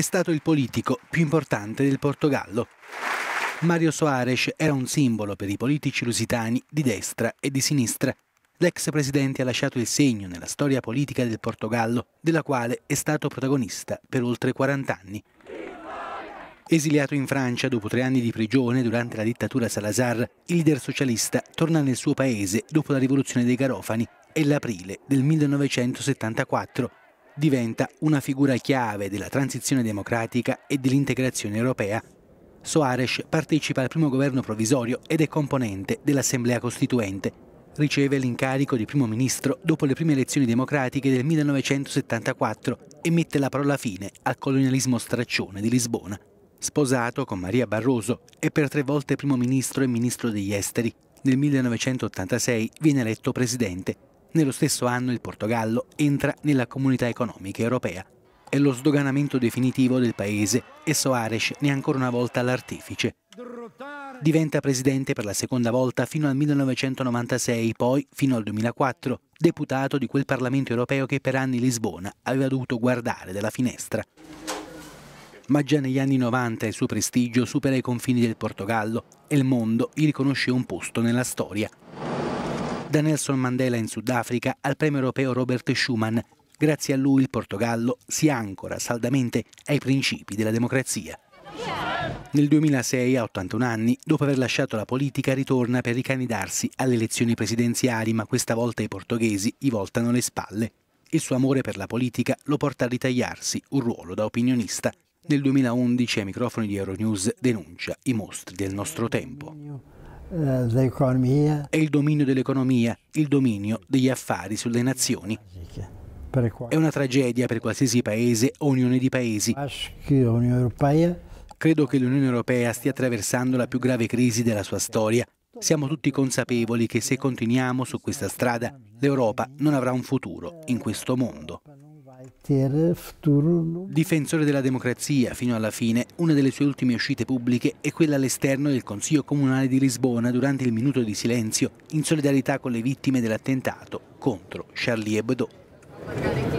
è stato il politico più importante del Portogallo. Mario Soares era un simbolo per i politici lusitani di destra e di sinistra. L'ex presidente ha lasciato il segno nella storia politica del Portogallo, della quale è stato protagonista per oltre 40 anni. Esiliato in Francia dopo tre anni di prigione durante la dittatura Salazar, il leader socialista torna nel suo paese dopo la rivoluzione dei Garofani e l'aprile del 1974 diventa una figura chiave della transizione democratica e dell'integrazione europea. Soares partecipa al primo governo provvisorio ed è componente dell'Assemblea Costituente. Riceve l'incarico di primo ministro dopo le prime elezioni democratiche del 1974 e mette la parola fine al colonialismo straccione di Lisbona. Sposato con Maria Barroso, è per tre volte primo ministro e ministro degli esteri. Nel 1986 viene eletto presidente nello stesso anno il Portogallo entra nella comunità economica europea. È lo sdoganamento definitivo del paese e Soares ne è ancora una volta l'artefice. Diventa presidente per la seconda volta fino al 1996, poi fino al 2004, deputato di quel Parlamento europeo che per anni Lisbona aveva dovuto guardare dalla finestra. Ma già negli anni 90 il suo prestigio supera i confini del Portogallo e il mondo gli riconosce un posto nella storia. Da Nelson Mandela in Sudafrica al premio europeo Robert Schuman, grazie a lui il Portogallo si ancora saldamente ai principi della democrazia. Nel 2006, a 81 anni, dopo aver lasciato la politica, ritorna per ricandidarsi alle elezioni presidenziali, ma questa volta i portoghesi gli voltano le spalle. Il suo amore per la politica lo porta a ritagliarsi un ruolo da opinionista. Nel 2011, ai microfoni di Euronews, denuncia i mostri del nostro tempo. Eh, dell'economia. È il dominio dell'economia, il dominio degli affari sulle nazioni. È una tragedia per qualsiasi paese o unione di paesi. Credo che l'Unione Europea stia attraversando la più grave crisi della sua storia. Siamo tutti consapevoli che se continuiamo su questa strada, l'Europa non avrà un futuro in questo mondo. Difensore della democrazia fino alla fine, una delle sue ultime uscite pubbliche è quella all'esterno del Consiglio Comunale di Lisbona durante il minuto di silenzio in solidarietà con le vittime dell'attentato contro Charlie Hebdo.